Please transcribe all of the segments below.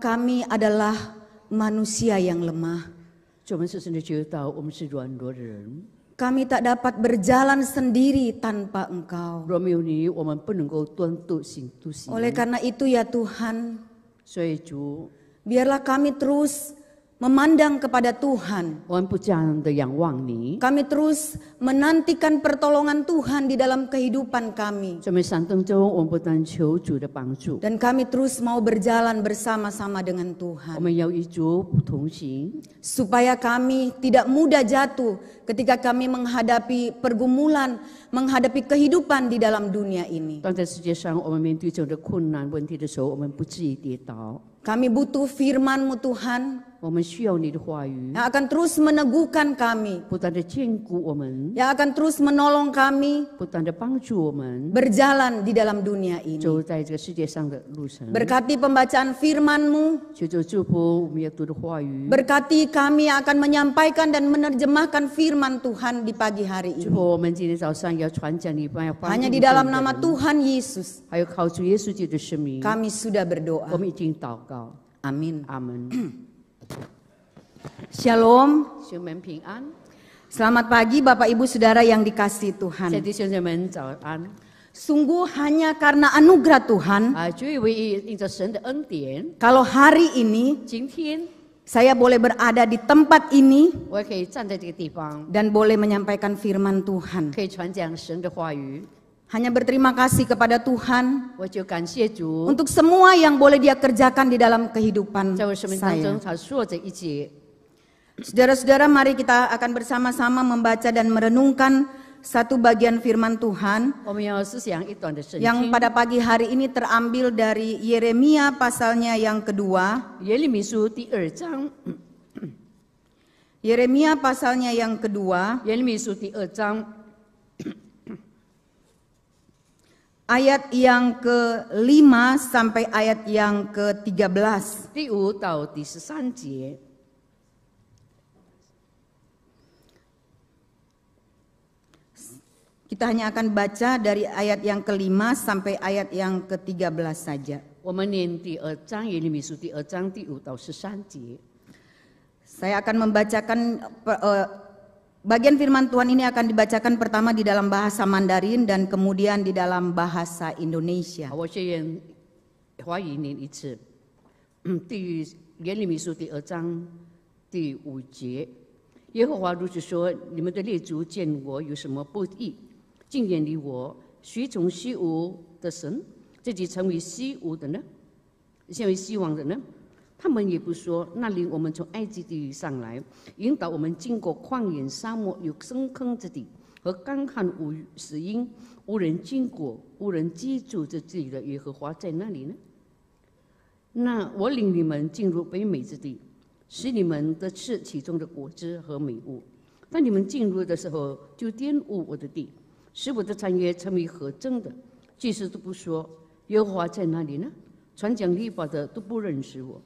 Kami adalah manusia yang lemah. Kami tak dapat berjalan sendiri tanpa Engkau. Oleh karena itu ya Tuhan, biarlah kami terus memandang kepada Tuhan. Kami terus menantikan pertolongan Tuhan di dalam kehidupan kami. Dan kami terus mau berjalan bersama-sama dengan Tuhan. Supaya kami tidak mudah jatuh ketika kami menghadapi pergumulan, menghadapi kehidupan di dalam dunia ini. Kami butuh firman Tuhan yang akan terus meneguhkan kami, yang akan terus menolong kami, berjalan di dalam dunia ini. Berkati pembacaan firman berkati kami yang akan menyampaikan dan menerjemahkan firman Tuhan di pagi hari ini. Hanya di dalam nama Tuhan Yesus, kami sudah berdoa. Amin. Amin. Shalom, Selamat pagi Bapak Ibu Saudara yang dikasih Tuhan. Sungguh hanya karena anugerah Tuhan. Kalau hari ini saya boleh berada di tempat ini dan boleh menyampaikan firman Tuhan. Hanya berterima kasih kepada Tuhan untuk semua yang boleh dia kerjakan di dalam kehidupan saya. Saudara-saudara, mari kita akan bersama-sama membaca dan merenungkan satu bagian firman Tuhan yang pada pagi hari ini terambil dari Yeremia pasalnya yang kedua. Er, Yeremia pasalnya yang kedua. Er, ayat yang ke lima sampai ayat yang ke-13. tiga Kita hanya akan baca dari ayat yang kelima sampai ayat yang ke-13 saja. Saya akan membacakan eh, bagian firman Tuhan ini akan dibacakan pertama di dalam bahasa Mandarin dan kemudian di dalam bahasa Indonesia. 华语念一次，第耶利米书第二章第五节，耶和华如此说：你们的列祖见我有什么不义？敬远离我，随从虚无的神，自己成为虚无的呢？成为死亡的呢？他们也不说。那里我们从埃及地上来，引导我们经过旷野、沙漠、有深坑之地和干旱无死荫、无人经过、无人居住这地的耶和华在那里呢？那我领你们进入北美之地，使你们得吃其中的果汁和美物。当你们进入的时候，就玷污我的地。使我的产业成为合正的，即使都不说，耶和华在哪里呢？传讲律法的都不认识我，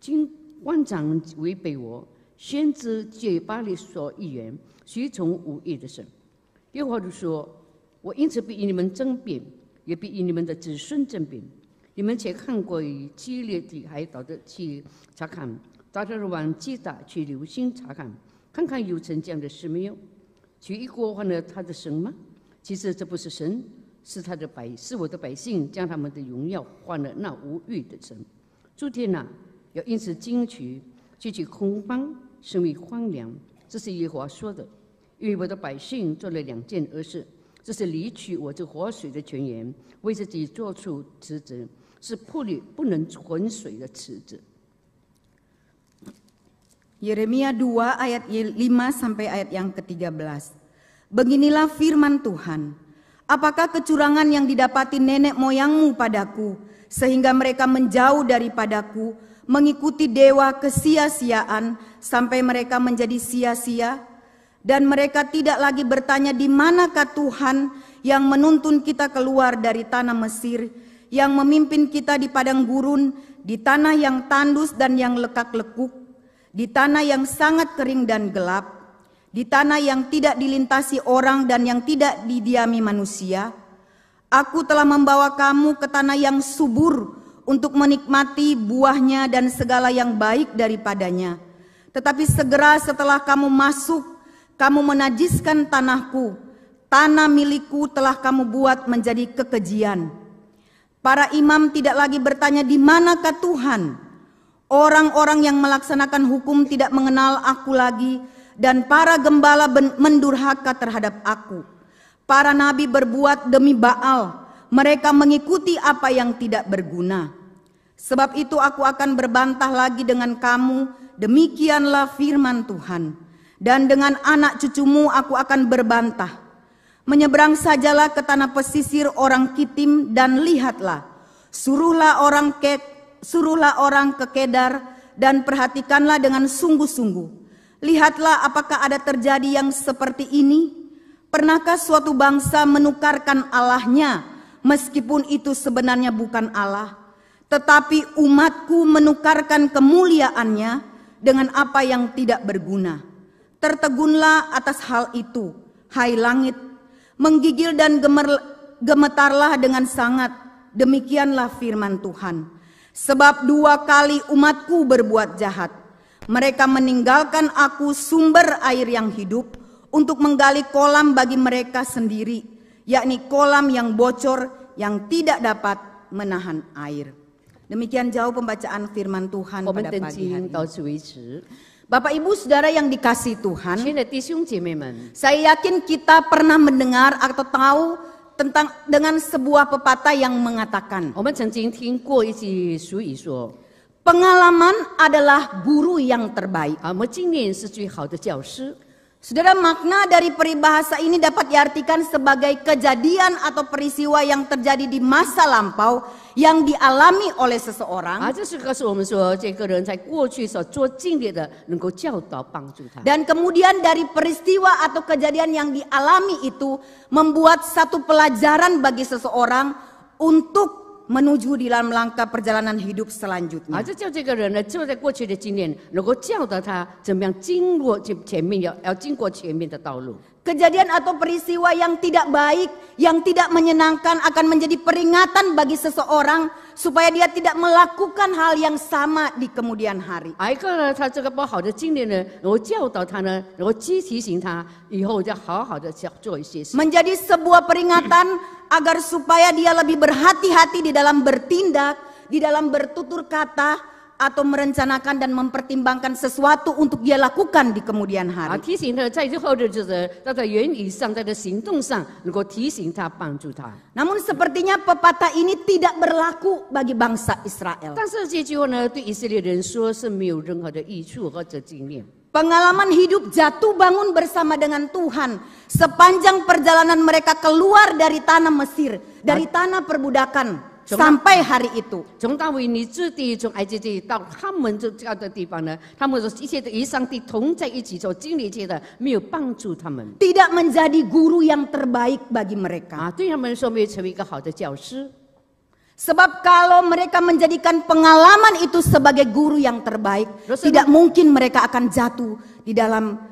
今万长违背我，先知嘴巴里说一言，随从无义的神，耶和华就说：“我因此必与你们争辩，也必与你们的子孙争辩。你们且看过于激烈的海岛的去查看，大家往基达去留心查看，看看有成这样的事没有？去一国换了他的神吗？”其实这不是神，是他的百，是我的百姓将他们的荣耀换了那无欲的神。诸天哪，要因此惊惧，激起空慌，生命荒凉。这是耶和华说的，因为我的百姓做了两件恶事，这是离去我这活水的泉源，为自己做出辞职，是破裂不能存水的池子。耶利米亚二章五到十三节。Beginilah firman Tuhan. Apakah kecurangan yang didapati nenek moyangmu padaku sehingga mereka menjauh daripadaku, mengikuti dewa kesia-siaan sampai mereka menjadi sia-sia dan mereka tidak lagi bertanya di manakah Tuhan yang menuntun kita keluar dari tanah Mesir, yang memimpin kita di padang gurun, di tanah yang tandus dan yang lekak-lekuk, di tanah yang sangat kering dan gelap di tanah yang tidak dilintasi orang dan yang tidak didiami manusia. Aku telah membawa kamu ke tanah yang subur untuk menikmati buahnya dan segala yang baik daripadanya. Tetapi segera setelah kamu masuk, kamu menajiskan tanahku. Tanah milikku telah kamu buat menjadi kekejian. Para imam tidak lagi bertanya di manakah Tuhan. Orang-orang yang melaksanakan hukum tidak mengenal aku lagi, dan para gembala mendurhaka terhadap aku. Para nabi berbuat demi Baal, mereka mengikuti apa yang tidak berguna. Sebab itu aku akan berbantah lagi dengan kamu, demikianlah firman Tuhan. Dan dengan anak cucumu aku akan berbantah. Menyeberang sajalah ke tanah pesisir orang Kitim dan lihatlah. Suruhlah orang ke, suruhlah orang ke Kedar dan perhatikanlah dengan sungguh-sungguh Lihatlah apakah ada terjadi yang seperti ini. Pernahkah suatu bangsa menukarkan Allahnya meskipun itu sebenarnya bukan Allah? Tetapi umatku menukarkan kemuliaannya dengan apa yang tidak berguna. Tertegunlah atas hal itu, hai langit, menggigil dan gemer, gemetarlah dengan sangat. Demikianlah firman Tuhan. Sebab dua kali umatku berbuat jahat mereka meninggalkan aku sumber air yang hidup untuk menggali kolam bagi mereka sendiri, yakni kolam yang bocor yang tidak dapat menahan air. Demikian jauh pembacaan firman Tuhan pada pagi hari Bapak Ibu Saudara yang dikasih Tuhan, saya yakin kita pernah mendengar atau tahu tentang dengan sebuah pepatah yang mengatakan. Pengalaman adalah guru yang terbaik. Saudara makna dari peribahasa ini dapat diartikan sebagai kejadian atau peristiwa yang terjadi di masa lampau yang dialami oleh seseorang. Dan kemudian dari peristiwa atau kejadian yang dialami itu membuat satu pelajaran bagi seseorang untuk menuju di dalam langkah perjalanan hidup selanjutnya. Kejadian atau peristiwa yang tidak baik, yang tidak menyenangkan akan menjadi peringatan bagi seseorang supaya dia tidak melakukan hal yang sama di kemudian hari. Menjadi sebuah peringatan agar supaya dia lebih berhati-hati di dalam bertindak, di dalam bertutur kata, atau merencanakan dan mempertimbangkan sesuatu untuk dia lakukan di kemudian hari. Namun sepertinya pepatah ini tidak berlaku bagi bangsa Israel. Pengalaman hidup jatuh bangun bersama dengan Tuhan sepanjang perjalanan mereka keluar dari tanah Mesir, dari ah. tanah perbudakan sampai hari itu. tidak menjadi guru yang terbaik bagi mereka. Sebab kalau mereka menjadikan pengalaman itu sebagai guru yang terbaik, tidak mungkin mereka akan jatuh di dalam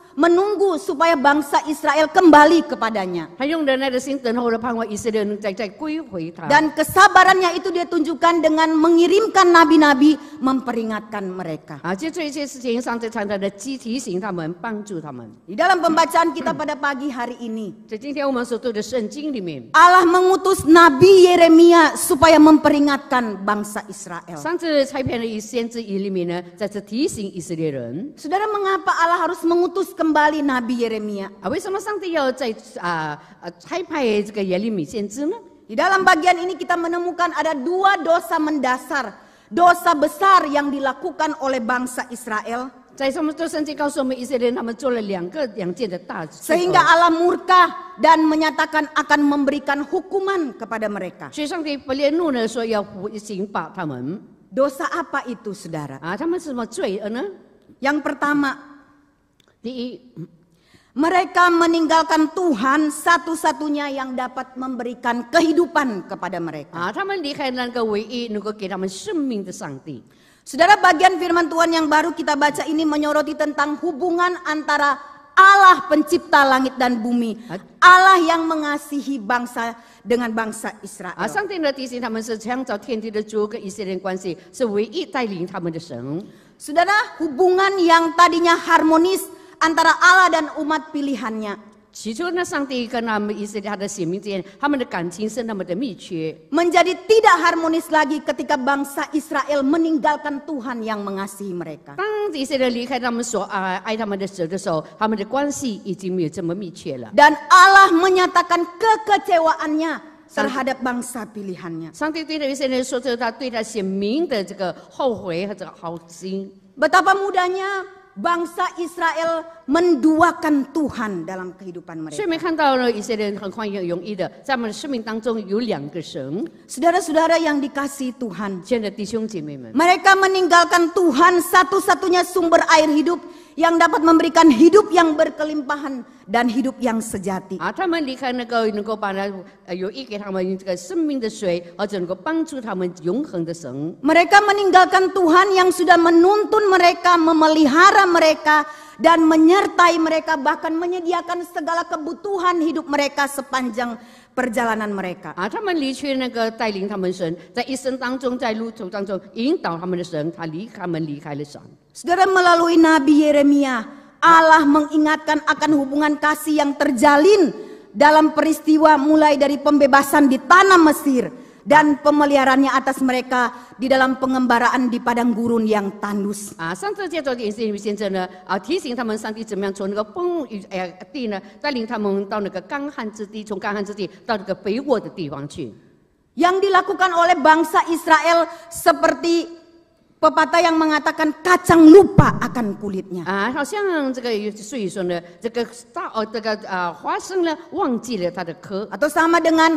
menunggu supaya bangsa Israel kembali kepadanya. Dan kesabarannya itu dia tunjukkan dengan mengirimkan nabi-nabi memperingatkan mereka. Di dalam pembacaan kita pada pagi hari ini, Allah mengutus nabi Yeremia supaya memperingatkan bangsa Israel. Saudara mengapa Allah harus mengutus kembali Nabi Yeremia. Awe ah, sama sang tiyo cai ah, ah, cai pai juga yeli ya, mi Di dalam bagian ini kita menemukan ada dua dosa mendasar, dosa besar yang dilakukan oleh bangsa Israel. Cai sama tu senci kau suami isede nama cule liang yang cie deta. Sehingga Allah murka dan menyatakan akan memberikan hukuman kepada mereka. Cai sang tiyo pelie nu ne Dosa apa itu, saudara? Ah, tamen semua cuy, ana. Eh, yang pertama, di, mereka meninggalkan Tuhan satu-satunya yang dapat memberikan kehidupan kepada mereka. Ah, Saudara bagian firman Tuhan yang baru kita baca ini menyoroti tentang hubungan antara Allah pencipta langit dan bumi, Allah yang mengasihi bangsa dengan bangsa Israel. Ah, Saudara, hubungan yang tadinya harmonis antara Allah dan umat pilihannya. Menjadi tidak harmonis lagi ketika bangsa Israel meninggalkan Tuhan yang mengasihi mereka. Dan Allah menyatakan kekecewaannya terhadap bangsa pilihannya. Betapa mudahnya bangsa Israel menduakan Tuhan dalam kehidupan mereka. Saudara-saudara yang dikasih Tuhan, mereka meninggalkan Tuhan satu-satunya sumber air hidup yang dapat memberikan hidup yang berkelimpahan dan hidup yang sejati. Mereka meninggalkan Tuhan yang sudah menuntun mereka, memelihara mereka dan menyertai mereka bahkan menyediakan segala kebutuhan hidup mereka sepanjang perjalanan mereka. Saudara melalui Nabi Yeremia, Allah mengingatkan akan hubungan kasih yang terjalin dalam peristiwa mulai dari pembebasan di tanah Mesir dan pemeliharannya atas mereka di dalam pengembaraan di padang gurun yang tandus. Yang dilakukan oleh bangsa Israel seperti pepatah yang mengatakan kacang lupa akan kulitnya. Ah, Atau sama dengan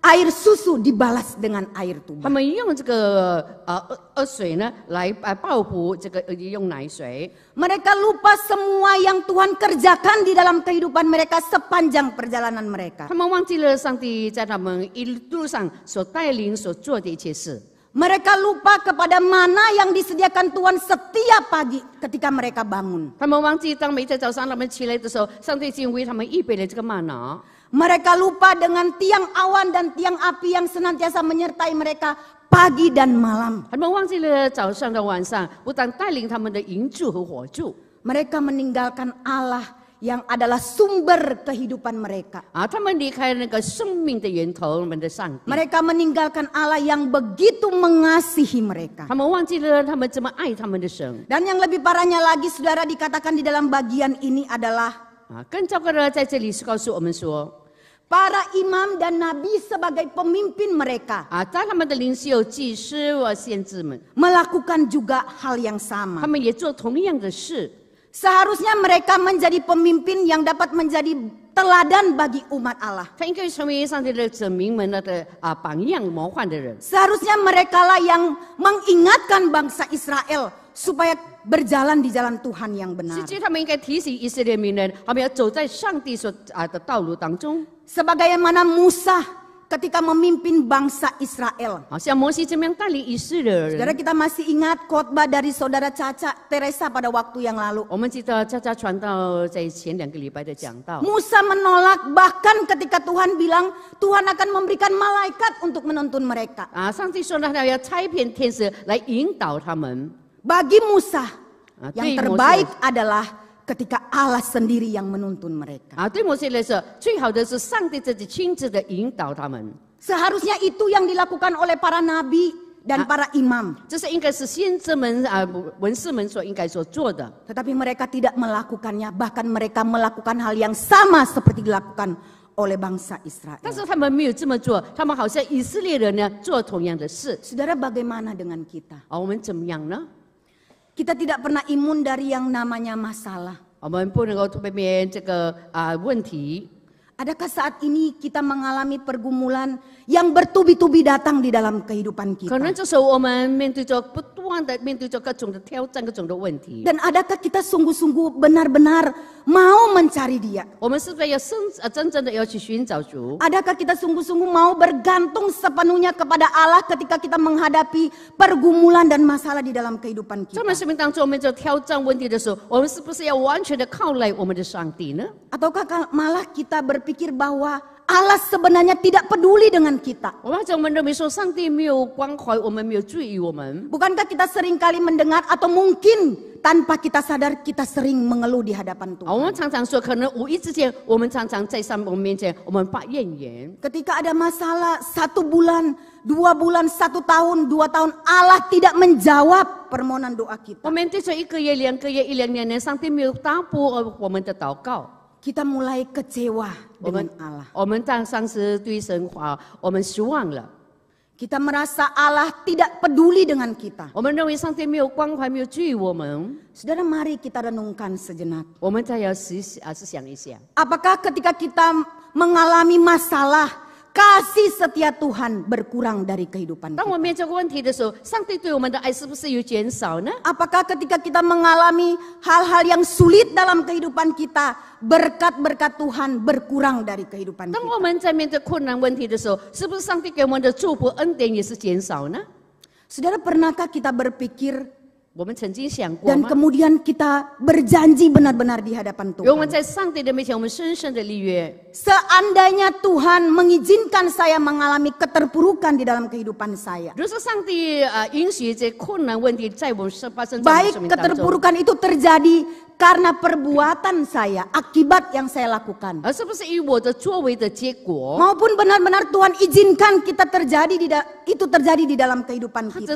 air susu dibalas dengan air tuba. Mereka lupa semua yang Tuhan kerjakan di dalam kehidupan mereka sepanjang perjalanan mereka. Mereka lupa kepada mana yang disediakan Tuhan setiap pagi ketika mereka bangun. 他们忘记当每天早上他们起来的时候，上帝已经为他们预备了这个玛瑙。mereka lupa dengan tiang awan dan tiang api yang senantiasa menyertai mereka pagi dan malam. Mereka meninggalkan Allah yang adalah sumber kehidupan mereka. Mereka meninggalkan Allah yang begitu mengasihi mereka. Dan yang lebih parahnya lagi saudara dikatakan di dalam bagian ini adalah 啊，更糟糕的在这里是告诉我们说。para ah, imam dan nabi sebagai pemimpin mereka. ah, Melakukan juga hal yang sama. Seharusnya mereka menjadi pemimpin yang dapat menjadi teladan bagi umat Allah. Ah, Seharusnya mereka lah yang mengingatkan bangsa Israel supaya berjalan di jalan Tuhan yang benar. Sebagaimana Musa ketika memimpin bangsa Israel. Saudara kita masih ingat khotbah dari saudara Caca Teresa pada waktu yang lalu. Musa menolak bahkan ketika Tuhan bilang Tuhan akan memberikan malaikat untuk menuntun mereka. Ah, bagi Musa, yang terbaik adalah ketika Allah sendiri yang menuntun mereka. Seharusnya itu yang dilakukan oleh para nabi dan ah. para imam. Tetapi mereka tidak melakukannya, bahkan mereka melakukan hal yang sama seperti dilakukan oleh bangsa Israel. Saudara bagaimana dengan kita? Oh, kita tidak pernah imun dari yang namanya masalah. 我们不能够被别人这个啊、呃、问题 Adakah saat ini kita mengalami pergumulan yang bertubi-tubi datang di dalam kehidupan kita? Dan adakah kita sungguh-sungguh benar-benar mau mencari Dia? Adakah kita sungguh-sungguh mau bergantung sepenuhnya kepada Allah ketika kita menghadapi pergumulan dan masalah di dalam kehidupan kita? Ataukah malah kita berpikir berpikir bahwa Allah sebenarnya tidak peduli dengan kita. Bukankah kita sering kali mendengar atau mungkin tanpa kita sadar kita sering mengeluh di hadapan Tuhan. Ketika ada masalah satu bulan, dua bulan, satu tahun, dua tahun Allah tidak menjawab permohonan doa kita. Kita mulai kecewa. 我们我们当上次对神啊，我们失望了。Kita merasa Allah tidak peduli dengan kita. Saudara mari kita renungkan sejenak. Ya. Apakah ketika kita mengalami masalah kasih setia Tuhan berkurang dari kehidupan kita. Apakah ketika kita mengalami hal-hal yang sulit dalam kehidupan kita, berkat-berkat Tuhan berkurang dari kehidupan kita? Saudara, pernahkah kita berpikir dan kemudian kita berjanji benar-benar di hadapan Tuhan? Seandainya Tuhan mengizinkan saya mengalami keterpurukan di dalam kehidupan saya. Baik keterpurukan itu terjadi karena perbuatan saya, akibat yang saya lakukan. Maupun benar-benar Tuhan izinkan kita terjadi di itu terjadi di dalam kehidupan kita.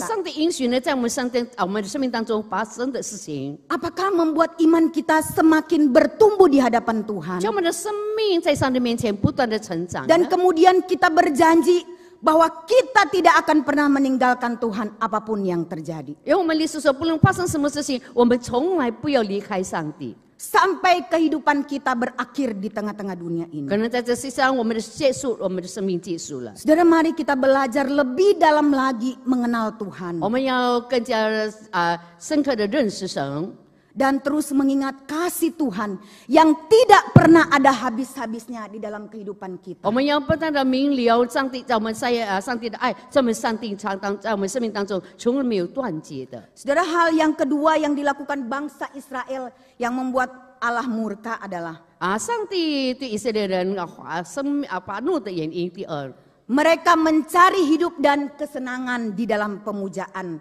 Apakah membuat iman kita semakin bertumbuh di hadapan Tuhan? Dan kemudian kita berjanji bahwa kita tidak akan pernah meninggalkan Tuhan apapun yang terjadi. Sampai kehidupan kita berakhir di tengah-tengah dunia ini. Karena Saudara mari kita belajar lebih dalam lagi mengenal Tuhan dan terus mengingat kasih Tuhan yang tidak pernah ada habis-habisnya di dalam kehidupan kita. Saudara hal yang kedua yang dilakukan bangsa Israel yang membuat Allah murka adalah Mereka mencari hidup dan kesenangan di dalam pemujaan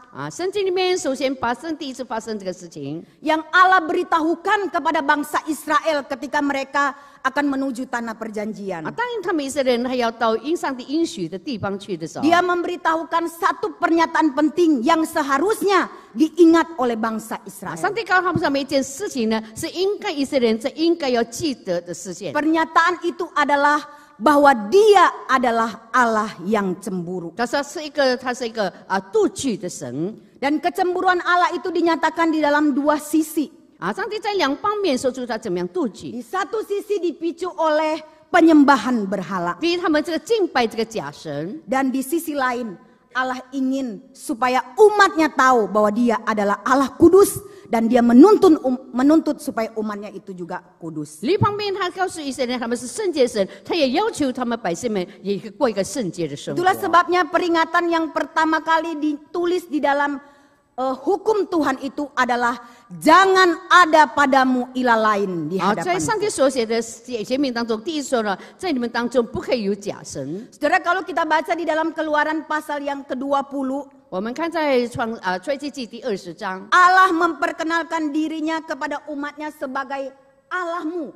啊，圣经里面首先发生第一次发生这个事情，yang Allah beritahukan kepada bangsa Israel ketika mereka akan menuju tanah perjanjian. Dia memberitahukan satu pernyataan penting yang seharusnya diingat oleh bangsa Israel. Ah, itu adalah bahwa dia adalah Allah yang cemburu. Dan kecemburuan Allah itu dinyatakan di dalam dua sisi. Di satu sisi dipicu oleh penyembahan berhala. Dan di sisi lain Allah ingin supaya umatnya tahu bahwa dia adalah Allah kudus dan dia menuntun um, menuntut supaya umatnya itu juga kudus. Itulah sebabnya peringatan yang pertama kali ditulis di dalam uh, hukum Tuhan itu adalah jangan ada padamu ilah lain di ah, hadapan. Saudara kalau kita baca di dalam Keluaran pasal yang ke-20 Allah memperkenalkan dirinya kepada umatnya sebagai Allahmu,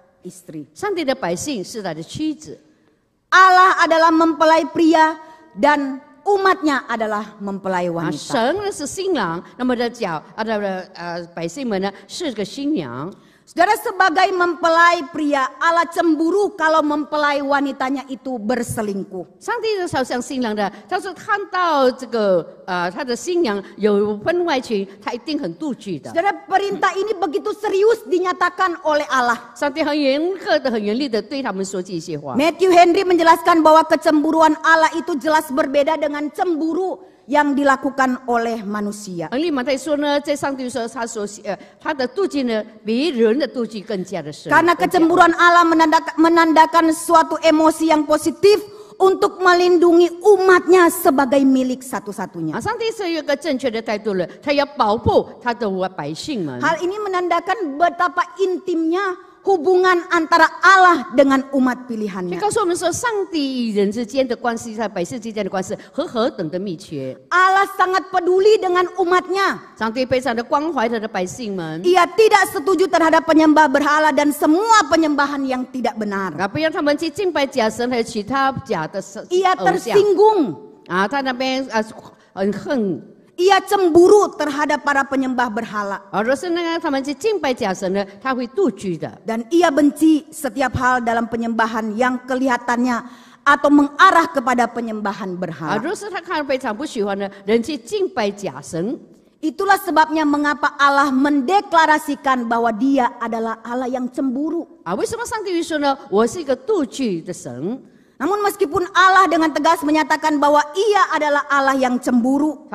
istri. Santi de paising, sudah ada cici. Allah adalah mempelai pria dan umatnya adalah mempelai wanita. Ah, 神是新郎，那么的脚，啊，的呃，百姓们呢是个新娘。Saudara sebagai mempelai pria, Allah cemburu kalau mempelai wanitanya itu berselingkuh. Sang itu sangat yang dia, dah. sudah kan tahu ke uh, dia sing yang yang pun wajib, dia itu sangat tuju. Saudara perintah ini begitu serius dinyatakan oleh Allah. Sang Tuhan yang ke dan yang lihat dari mereka mengatakan ini. Matthew Henry menjelaskan bahwa kecemburuan Allah itu jelas berbeda dengan cemburu yang dilakukan oleh manusia. Karena kecemburuan Allah menandakan, menandakan suatu emosi yang positif untuk melindungi umatnya sebagai milik satu-satunya. Hal ini menandakan betapa intimnya hubungan antara Allah dengan umat pilihannya. Allah sangat peduli dengan umatnya. Ia tidak setuju terhadap penyembah berhala dan semua penyembahan yang tidak benar. Ia tersinggung. 啊，他那边啊，很恨 ia cemburu terhadap para penyembah berhala. Dan ia benci setiap hal dalam penyembahan yang kelihatannya atau mengarah kepada penyembahan berhala. Itulah sebabnya mengapa Allah mendeklarasikan bahwa dia adalah Allah yang cemburu. Namun meskipun Allah dengan tegas menyatakan bahwa ia adalah Allah yang cemburu.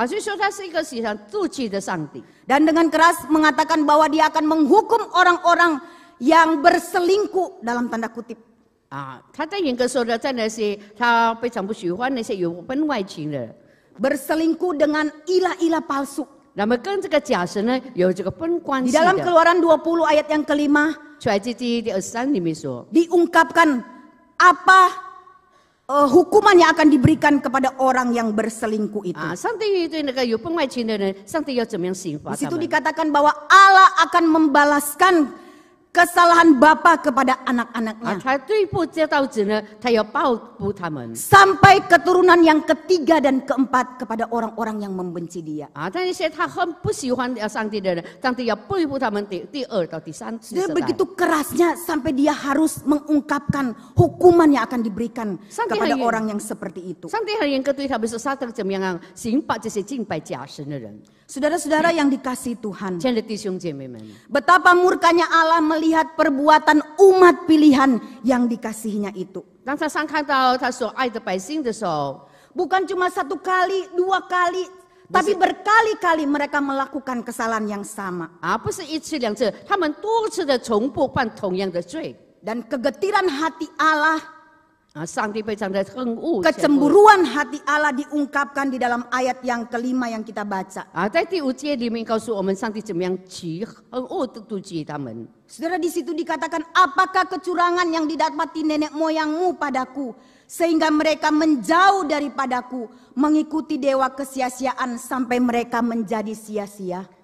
Dan dengan keras mengatakan bahwa dia akan menghukum orang-orang yang berselingkuh dalam tanda kutip. Berselingkuh dengan ilah-ilah palsu. Di dalam keluaran 20 ayat yang kelima, diungkapkan apa uh, hukuman yang akan diberikan kepada orang yang berselingkuh itu. Ah, santi itu yang kayu pemain cina dan santi yang cemian sifat. Di situ dikatakan bahwa Allah akan membalaskan kesalahan bapa kepada anak-anaknya. Sampai keturunan yang ketiga dan keempat kepada orang-orang yang membenci dia. Dia begitu kerasnya sampai dia harus mengungkapkan hukuman yang akan diberikan kepada orang yang seperti itu. Saudara-saudara yang dikasih Tuhan. Betapa murkanya Allah melihat melihat perbuatan umat pilihan yang dikasihnya itu. Bukan cuma satu kali, dua kali, tapi berkali-kali mereka melakukan kesalahan yang sama. Dan kegetiran hati Allah Ah, Kecemburuan hati Allah diungkapkan di dalam ayat yang kelima yang kita baca. Ah, oh, oh, Saudara di situ dikatakan apakah kecurangan yang didapati nenek moyangmu padaku sehingga mereka menjauh daripadaku mengikuti dewa kesia-siaan sampai mereka menjadi sia-sia.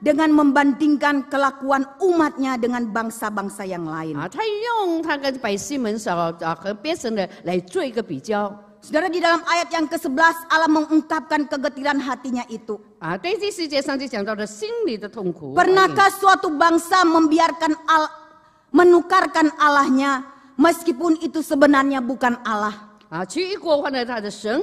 dengan membandingkan kelakuan umatnya dengan bangsa-bangsa yang lain. Saudara di dalam ayat yang ke-11 Allah mengungkapkan kegetiran hatinya itu. Pernahkah suatu bangsa membiarkan al menukarkan Allahnya meskipun itu sebenarnya bukan Allah? 啊，其一国换了他的神，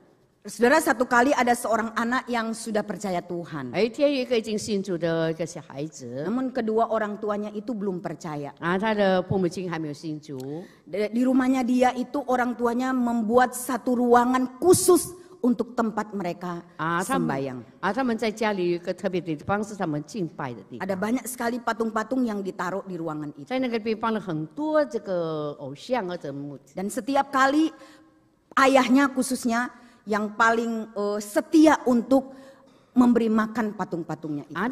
Saudara satu kali ada seorang anak yang sudah percaya Tuhan. Namun kedua orang tuanya itu belum percaya. Di rumahnya dia itu orang tuanya membuat satu ruangan khusus untuk tempat mereka sembahyang. Ah, ada banyak sekali patung-patung yang ditaruh di ruangan itu. Dan setiap kali ayahnya khususnya yang paling uh, setia untuk memberi makan patung-patungnya itu. Ah,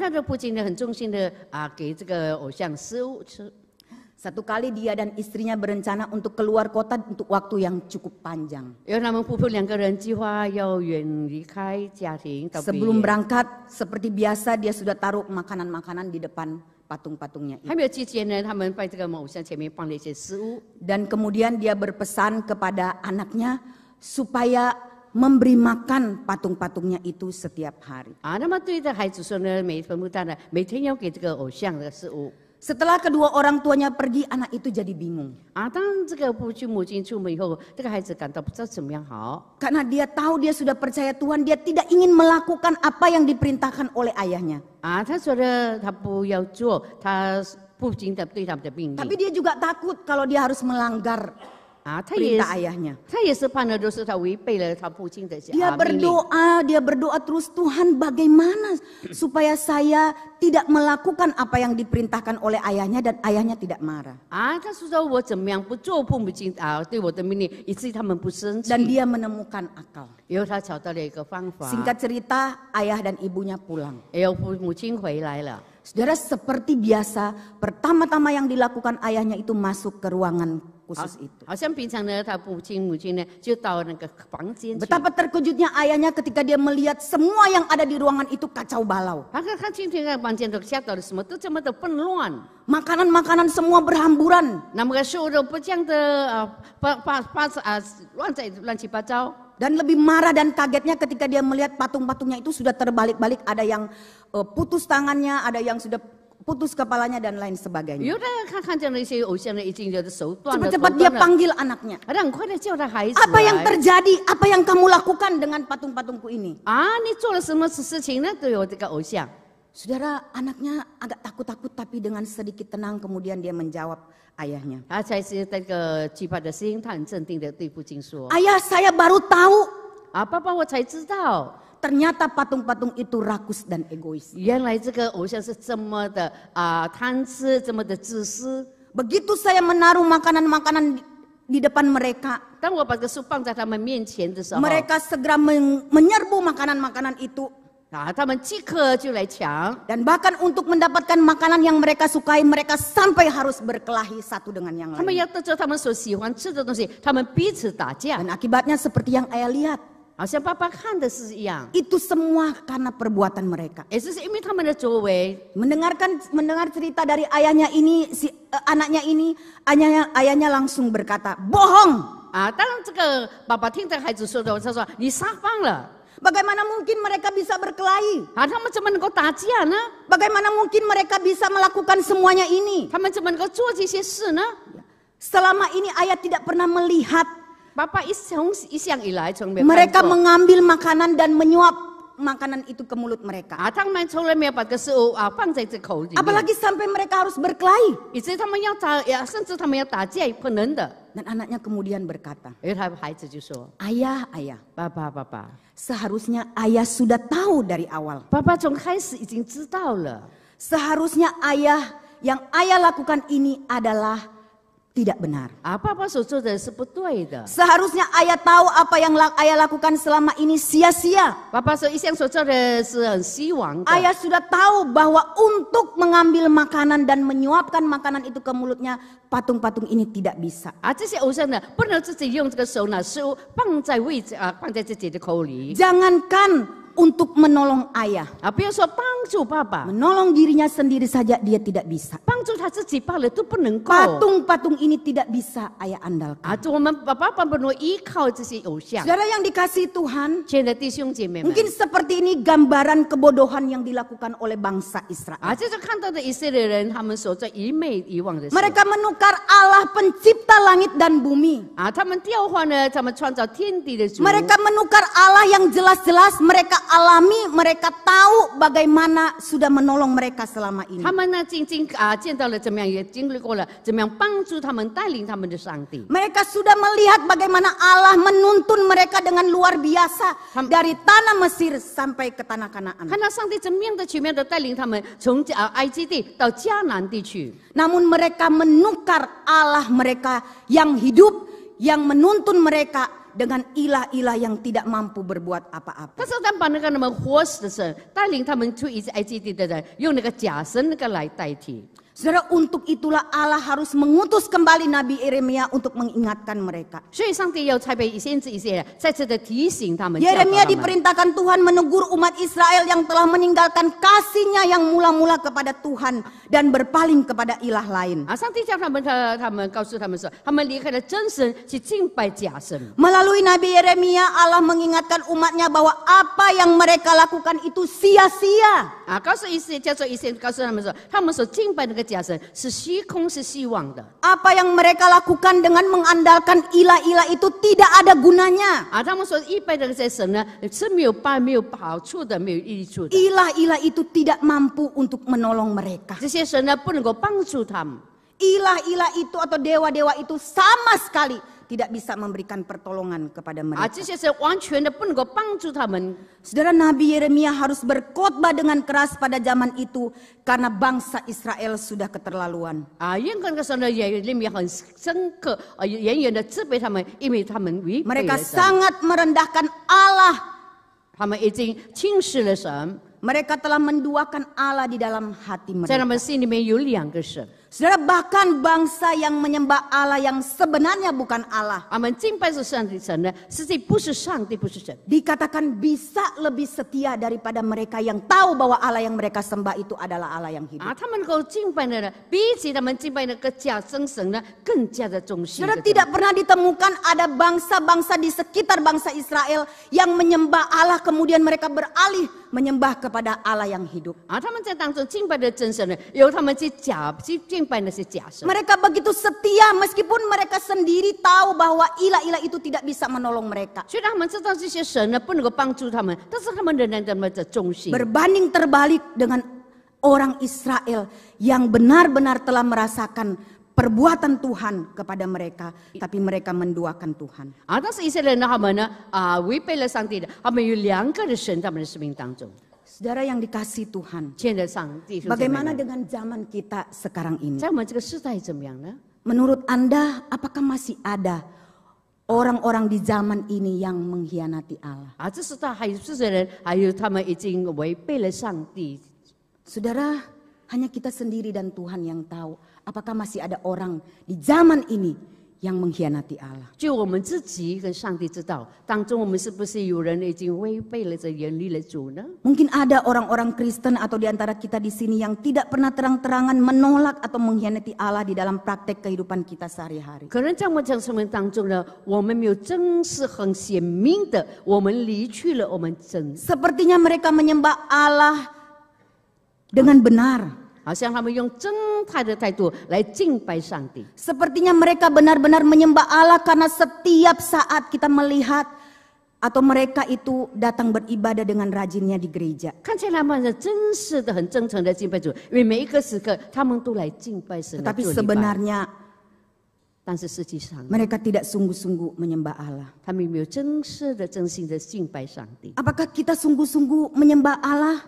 Satu kali dia dan istrinya berencana untuk keluar kota untuk waktu yang cukup panjang. Sebelum berangkat, seperti biasa dia sudah taruh makanan-makanan di depan patung-patungnya. Dan kemudian dia berpesan kepada anaknya supaya memberi makan patung-patungnya itu setiap hari. Setelah kedua orang tuanya pergi, anak itu jadi bingung. Ah, Karena dia tahu dia sudah percaya Tuhan, dia tidak ingin melakukan apa yang diperintahkan oleh ayahnya. Ah, Tapi dia juga takut kalau dia harus melanggar Ah, ayahnya. Dia ah, berdoa, dia berdoa terus Tuhan bagaimana supaya saya tidak melakukan apa yang diperintahkan oleh ayahnya dan ayahnya tidak marah. Dan dia menemukan akal. Singkat cerita, ayah dan ibunya pulang. Saudara seperti biasa, pertama-tama yang dilakukan ayahnya itu masuk ke ruangan khusus itu. 好像平常呢，他父亲母亲呢就到那个房间。Betapa terkejutnya ayahnya ketika dia melihat semua yang ada di ruangan itu kacau balau. Kan Makanan-makanan semua berhamburan. Uh, uh, dan lebih marah dan kagetnya ketika dia melihat patung-patungnya itu sudah terbalik-balik. Ada yang uh, putus tangannya, ada yang sudah putus kepalanya dan lain sebagainya. Oh, Cepat-cepat dia panggil anaknya. Apa yang terjadi? Apa yang kamu lakukan dengan patung-patungku ini? Ah, oh, Saudara, anaknya agak takut-takut tapi dengan sedikit tenang kemudian dia menjawab ayahnya. Ah, Ayah, saya baru tahu. Apa-apa, saya tahu ternyata patung-patung itu rakus dan egois. Begitu saya menaruh makanan-makanan di depan mereka. Mereka segera menyerbu makanan-makanan itu. Dan bahkan untuk mendapatkan makanan yang mereka sukai, mereka sampai harus berkelahi satu dengan yang lain. Dan akibatnya seperti yang ayah lihat itu semua karena perbuatan mereka. mendengarkan mendengar cerita dari ayahnya ini, si eh, anaknya ini, ayahnya ayahnya langsung berkata, bohong. Bagaimana mungkin mereka bisa berkelahi? Bagaimana mungkin mereka bisa melakukan semuanya ini? Selama ini ayah tidak pernah melihat Papa isong isiang ilai cong me. Mereka mengambil makanan dan menyuap makanan itu ke mulut mereka. Atang ah, main cong le me pat ke seu apang ah, zai Apalagi sampai mereka harus berkelahi. Isi tama yang ta ya sen zai tama yang ta jia i Dan anaknya kemudian berkata, eh, Ayah, ayah, papa, papa, seharusnya ayah sudah tahu dari awal. Papa, cong kai izin tahu lah. Seharusnya ayah yang ayah lakukan ini adalah tidak benar. Apa apa susu dari seputua itu? Seharusnya ayah tahu apa yang ayah lakukan selama ini sia-sia. Bapak so yang susu dari siwang. Ayah sudah tahu bahwa untuk mengambil makanan dan menyuapkan makanan itu ke mulutnya patung-patung ini tidak bisa. Ah, pernah ah, Jangankan untuk menolong ayah. tapi papa. Menolong dirinya sendiri saja dia tidak bisa. Itu Patung-patung ini tidak bisa ayah andalkan. Ah, papa oh, Saudara yang dikasih Tuhan, mungkin seperti ini gambaran kebodohan yang dilakukan oleh bangsa Israel. Ah, kan mereka menukar Allah pencipta langit dan bumi. Ah, eh, mereka menukar Allah yang jelas-jelas mereka alami, mereka tahu bagaimana sudah menolong mereka selama ini. mereka sudah melihat bagaimana Allah menuntun mereka dengan luar biasa dari tanah Mesir sampai ke tanah Kanaan. Namun mereka menukar Allah mereka yang hidup, yang menuntun mereka dengan ilah-ilah yang tidak mampu berbuat apa-apa. Tapi Saudara, untuk itulah Allah harus mengutus kembali Nabi Yeremia untuk mengingatkan mereka. Yeremia diperintahkan Tuhan menegur umat Israel yang telah meninggalkan kasihnya yang mula-mula kepada Tuhan dan berpaling kepada ilah lain. Melalui Nabi Yeremia, Allah mengingatkan umatnya bahwa apa yang mereka lakukan itu sia-sia. 啊，告诉以色列，叫做以色列，告诉他们说，他们所敬拜那个 apa yang mereka lakukan dengan mengandalkan ilah-ilah itu tidak ada gunanya. Ada I Ilah-ilah itu tidak mampu untuk menolong mereka. Ilah-ilah itu atau dewa-dewa itu sama sekali tidak bisa memberikan pertolongan kepada mereka. Ah, saudara Nabi Yeremia harus berkhotbah dengan keras pada zaman itu karena bangsa Israel sudah keterlaluan. Mereka sangat merendahkan Allah. Mereka telah menduakan Allah di dalam hati mereka. Saudara bahkan bangsa yang menyembah Allah yang sebenarnya bukan Allah. amin? Dikatakan bisa lebih setia daripada mereka yang tahu bahwa Allah yang mereka sembah itu adalah Allah yang hidup. Ah, Saudara tidak pernah ditemukan ada bangsa-bangsa di sekitar bangsa Israel yang menyembah Allah kemudian mereka beralih menyembah kepada Allah yang hidup. 啊，他们在当中敬拜的真神呢，由他们去假去。Ah, mereka begitu setia meskipun mereka sendiri tahu bahwa ilah-ilah itu tidak bisa menolong mereka. Berbanding terbalik dengan orang Israel yang benar-benar telah merasakan perbuatan Tuhan kepada mereka, tapi mereka menduakan Tuhan. tidak. Atas Israel 他们呢啊、呃、违背了上帝的，他们有两个的神在他们的生命当中。Saudara yang dikasih Tuhan. Bagaimana dengan zaman kita sekarang ini? Menurut Anda apakah masih ada orang-orang di zaman ini yang mengkhianati Allah? Saudara, hanya kita sendiri dan Tuhan yang tahu apakah masih ada orang di zaman ini yang mengkhianati Allah. Mungkin ada orang-orang Kristen atau di antara kita di sini yang tidak pernah terang-terangan menolak atau mengkhianati Allah di dalam praktek kehidupan kita sehari-hari. Sepertinya mereka menyembah Allah dengan benar. Sepertinya mereka benar-benar menyembah Allah karena setiap saat kita melihat atau mereka itu datang beribadah dengan rajinnya di gereja. Tetapi sebenarnya 但是实际上 mereka tidak sungguh-sungguh menyembah Allah. Apakah kita sungguh-sungguh menyembah Allah?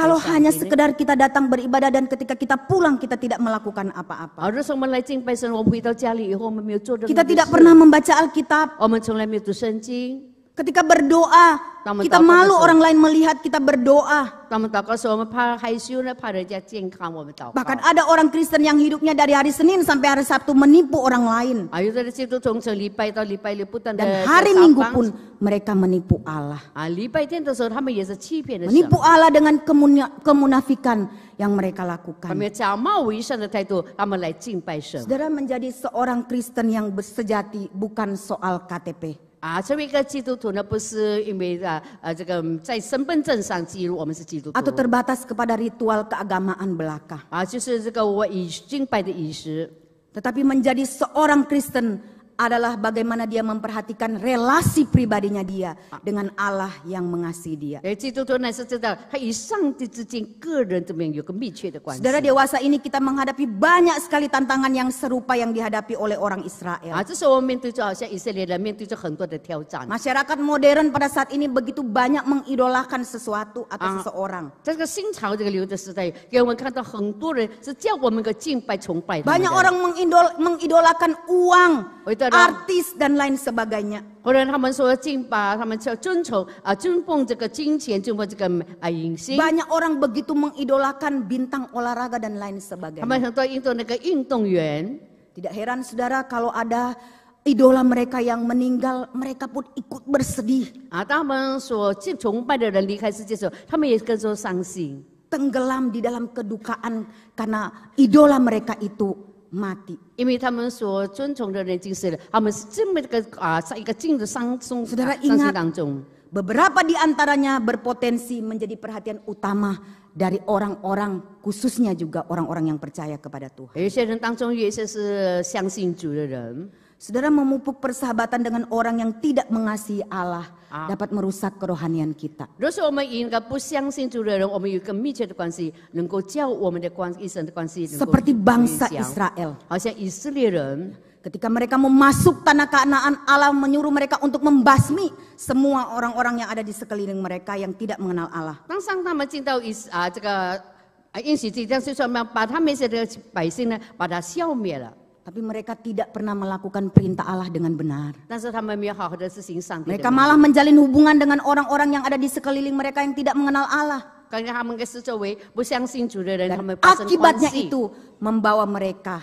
Kalau hanya sekedar kita datang beribadah dan ketika kita pulang kita tidak melakukan apa-apa. Kita tidak pernah membaca Alkitab, Ketika berdoa, kita malu orang lain melihat kita berdoa. Bahkan ada orang Kristen yang hidupnya dari hari Senin sampai hari Sabtu menipu orang lain. Dan hari Minggu pun mereka menipu Allah. Ah, ya menipu Allah dengan kemunafikan yang mereka lakukan. Ya Saudara menjadi seorang Kristen yang sejati bukan soal KTP atau terbatas kepada ritual keagamaan belaka tetapi menjadi seorang Kristen adalah bagaimana dia memperhatikan relasi pribadinya dia dengan Allah yang mengasihi dia. Saudara dewasa ini kita menghadapi banyak sekali tantangan yang serupa yang dihadapi oleh orang Israel. Masyarakat modern pada saat ini begitu banyak mengidolakan sesuatu atau seseorang. Banyak orang mengidol mengidolakan uang. Gitu artis dan lain sebagainya. Ah, Banyak orang begitu mengidolakan bintang olahraga dan lain sebagainya. tidak heran saudara kalau ada idola mereka yang meninggal, mereka pun ikut bersedih. Ah, Tenggelam di dalam kedukaan karena idola mereka itu mati. Saudara ingat beberapa di antaranya berpotensi menjadi perhatian utama dari orang-orang khususnya juga orang-orang yang percaya kepada Tuhan. Eh, Saudara memupuk persahabatan dengan orang yang tidak mengasihi Allah ah. dapat merusak kerohanian kita. Seperti bangsa Israel. Ketika mereka memasuk tanah Kanaan, Allah menyuruh mereka untuk membasmi semua orang-orang yang ada di sekeliling mereka yang tidak mengenal Allah. 当上他们进到以啊这个啊应许地，但是说把他们这个百姓呢，把它消灭了。tapi mereka tidak pernah melakukan perintah Allah dengan benar. Mereka malah menjalin hubungan dengan orang-orang yang ada di sekeliling mereka yang tidak mengenal Allah. Dan akibatnya itu membawa mereka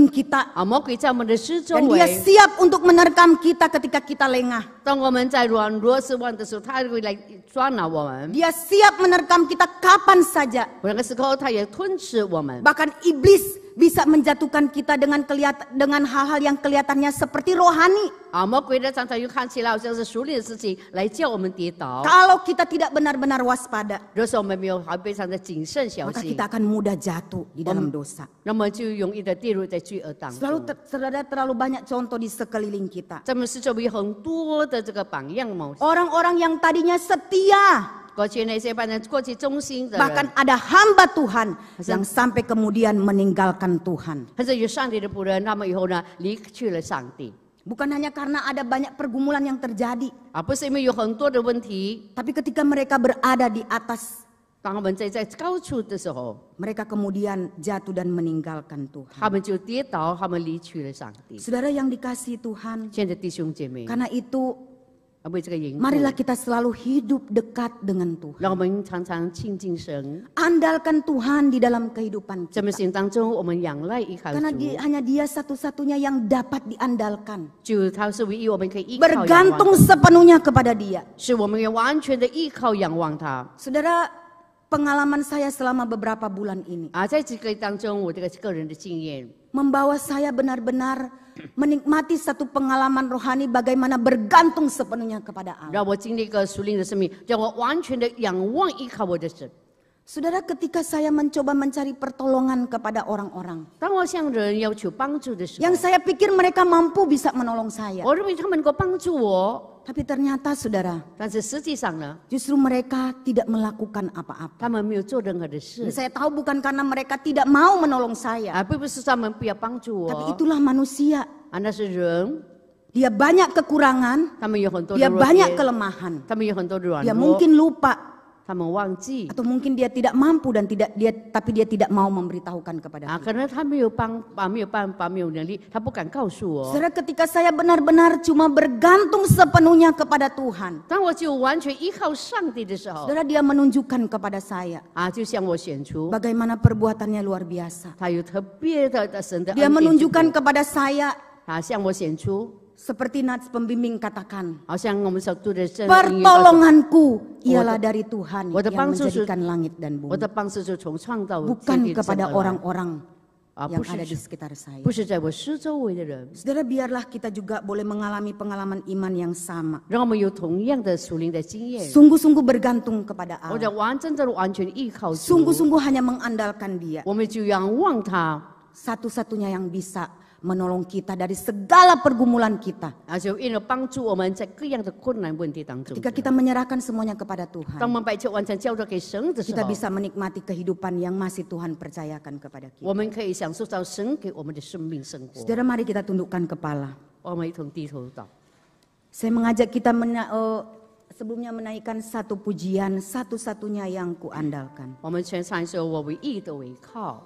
menggiring kita. Dan dia siap untuk menerkam kita ketika kita lengah. Dia siap menerkam kita kapan saja. Bahkan iblis bisa menjatuhkan kita dengan kelihatan dengan hal-hal yang kelihatannya seperti rohani. Kalau kita tidak benar-benar waspada, maka kita akan mudah jatuh di dalam dosa. Selalu ter, terada terlalu banyak contoh di sekeliling kita. Orang-orang yang tadinya setia Bahkan ada hamba Tuhan yang sampai kemudian meninggalkan Tuhan. Bukan hanya karena ada banyak pergumulan yang terjadi. Tapi ketika mereka berada di atas mereka kemudian jatuh dan meninggalkan Tuhan. Saudara yang dikasih Tuhan, karena itu Marilah kita selalu hidup dekat dengan Tuhan. Andalkan Tuhan di dalam kehidupan kita. Karena hanya dia satu-satunya yang dapat diandalkan. Bergantung sepenuhnya kepada dia. Saudara, pengalaman saya selama beberapa bulan ini membawa saya benar-benar menikmati satu pengalaman rohani bagaimana bergantung sepenuhnya kepada Allah. Saudara ketika saya mencoba mencari pertolongan kepada orang-orang. Yang saya pikir mereka mampu bisa menolong saya. Tapi ternyata saudara, justru mereka tidak melakukan apa-apa. Saya tahu bukan karena mereka tidak mau menolong saya. Tapi itulah manusia. Anda Dia banyak kekurangan, dia banyak kelemahan. Dia mungkin lupa atau mungkin dia tidak mampu dan tidak dia tapi dia tidak mau memberitahukan kepada nah, karena kita. 啊，可能他没有帮，啊，没有办法，没有能力，他不敢告诉我。Saudara, ketika saya benar-benar cuma bergantung sepenuhnya kepada Tuhan. 当我就完全依靠上帝的时候，Saudara, dia menunjukkan kepada saya. Ah, bagaimana perbuatannya luar biasa. Dia menunjukkan kepada saya. Ah, seperti nats pembimbing katakan, pertolonganku ialah dari Tuhan yang menjadikan langit dan bumi. Bukan kepada orang-orang yang ada di sekitar saya. Saudara biarlah kita juga boleh mengalami pengalaman iman yang sama. Sungguh-sungguh bergantung kepada Allah. Sungguh-sungguh hanya mengandalkan dia. Satu-satunya yang bisa menolong kita dari segala pergumulan kita. Ketika kita menyerahkan semuanya kepada Tuhan, kita bisa menikmati kehidupan yang masih Tuhan percayakan kepada kita. Saudara, mari kita tundukkan kepala. Saya mengajak kita mena, uh, sebelumnya menaikkan satu pujian satu-satunya yang kuandalkan. 我们全唱一首《我唯一的依靠》。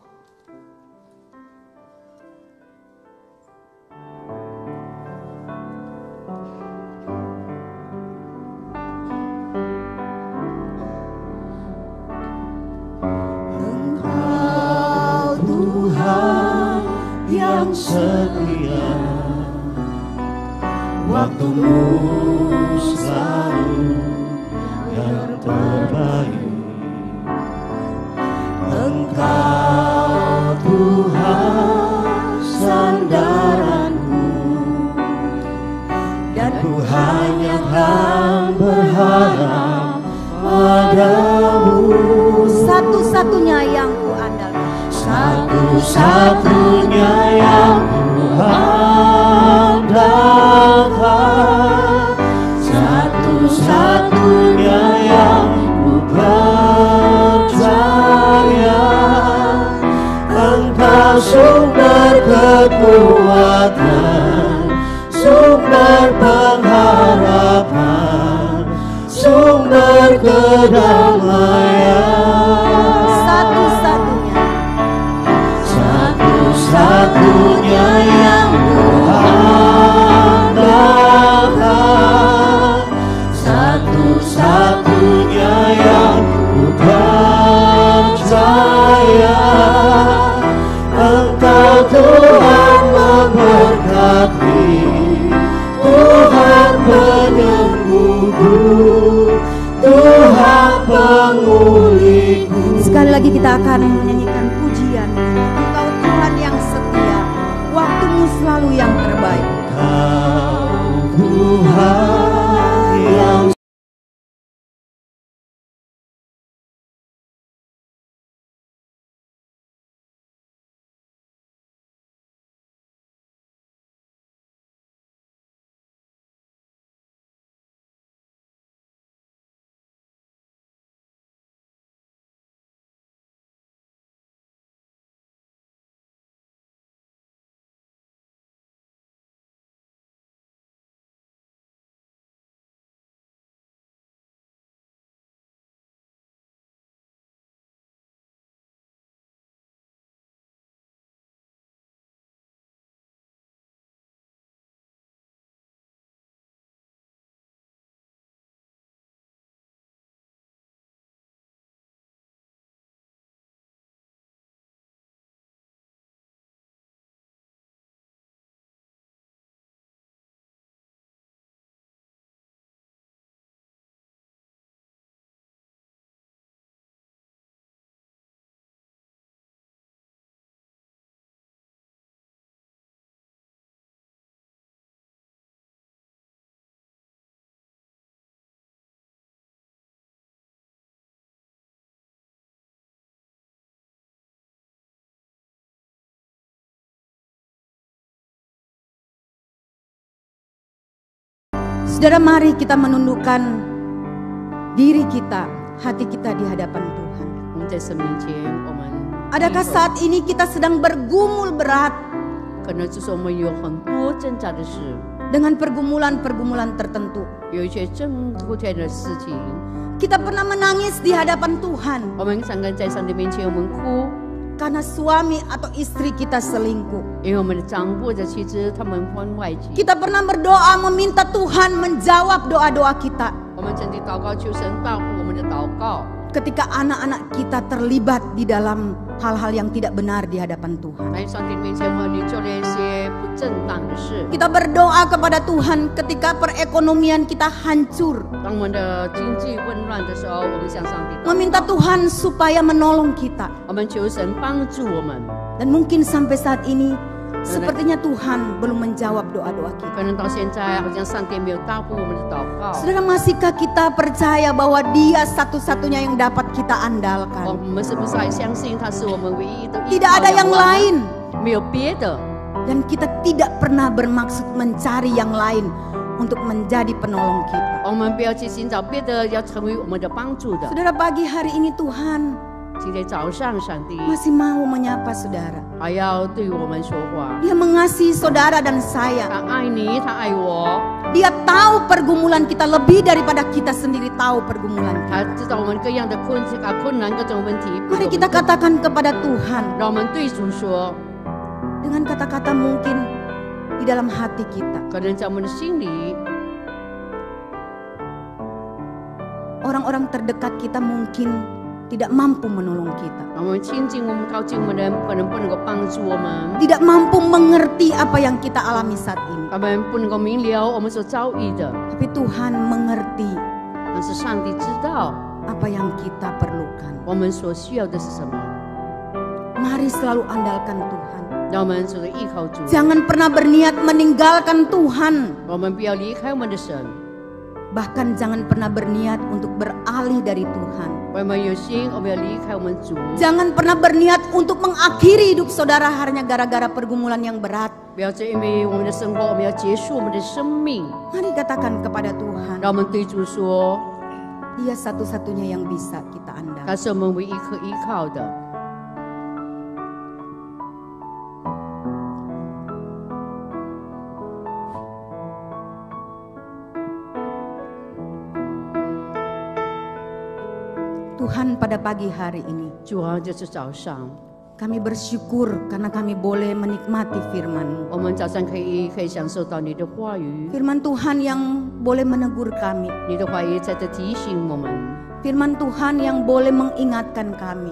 setia Waktumu selalu yang terbaik Engkau Tuhan sandaranku Dan ku hanya akan berharap padamu Satunya yang kita akan Saudara mari kita menundukkan diri kita, hati kita di hadapan Tuhan. Adakah iya. saat ini kita sedang bergumul berat? Dengan pergumulan-pergumulan tertentu. Kita pernah menangis di hadapan Tuhan karena suami atau istri kita selingkuh. Kita pernah berdoa meminta Tuhan menjawab doa-doa kita ketika anak-anak kita terlibat di dalam hal-hal yang tidak benar di hadapan Tuhan. Kita berdoa kepada Tuhan ketika perekonomian kita hancur. Meminta Tuhan supaya menolong kita. Dan mungkin sampai saat ini Sepertinya Tuhan belum menjawab doa-doa kita. Oh. Saudara, masihkah kita percaya bahwa Dia satu-satunya yang dapat kita andalkan? Oh, tidak ada yang lain. Dan kita tidak pernah bermaksud mencari yang lain untuk menjadi penolong kita. Oh, Saudara, pagi hari ini Tuhan masih mau menyapa saudara. Dia mengasihi saudara dan saya. Dia tahu pergumulan kita lebih daripada kita sendiri tahu pergumulan kita. Mari kita katakan kepada Tuhan. Dengan kata-kata mungkin di dalam hati kita. Orang-orang terdekat kita mungkin tidak mampu menolong kita. Tidak mampu mengerti apa yang kita alami saat ini. Tapi Tuhan mengerti apa yang kita perlukan. Mari selalu andalkan Tuhan. Jangan pernah berniat meninggalkan Tuhan bahkan jangan pernah berniat untuk beralih dari Tuhan. Jangan pernah berniat untuk mengakhiri hidup saudara hanya gara-gara pergumulan yang berat. Mari katakan kepada Tuhan. Dia satu-satunya yang bisa kita andalkan. Tuhan pada pagi hari ini. Kami bersyukur karena kami boleh menikmati firman. Firman Tuhan yang boleh menegur kami. Firman Tuhan yang boleh mengingatkan kami.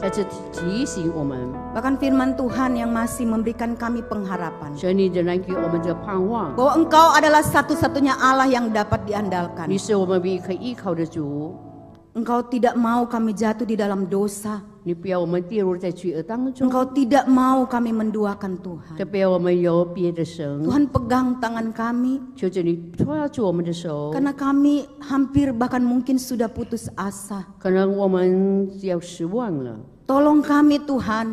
Bahkan firman Tuhan yang masih memberikan kami pengharapan. Bahwa engkau adalah satu-satunya Allah yang dapat diandalkan. Engkau tidak mau kami jatuh di dalam dosa. E Engkau tidak mau kami menduakan Tuhan. Tuhan pegang tangan kami. Karena kami hampir bahkan mungkin sudah putus asa. Tolong kami Tuhan.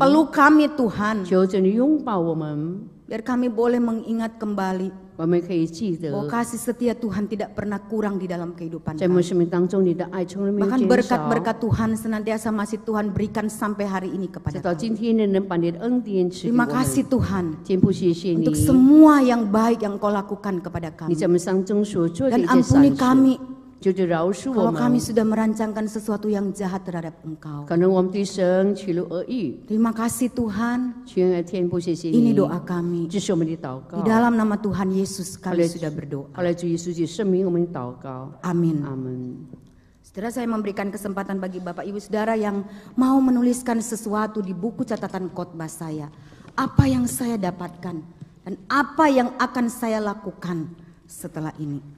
Peluk kami Tuhan. Biar kami boleh mengingat kembali. 我们可以记得，bahwa kasih setia Tuhan tidak pernah kurang di dalam kehidupan kita. Bahkan berkat-berkat Tuhan senantiasa masih Tuhan berikan sampai hari ini kepada kita. Terima kasih Tuhan untuk semua yang baik yang Kau lakukan kepada kami. Dan ampuni kami kalau kami sudah merancangkan sesuatu yang jahat terhadap Engkau. Terima kasih Tuhan. Ini doa kami. Di dalam nama Tuhan Yesus kami sudah berdoa. Amin. Amin. Setelah saya memberikan kesempatan bagi Bapak Ibu Saudara yang mau menuliskan sesuatu di buku catatan khotbah saya. Apa yang saya dapatkan dan apa yang akan saya lakukan setelah ini.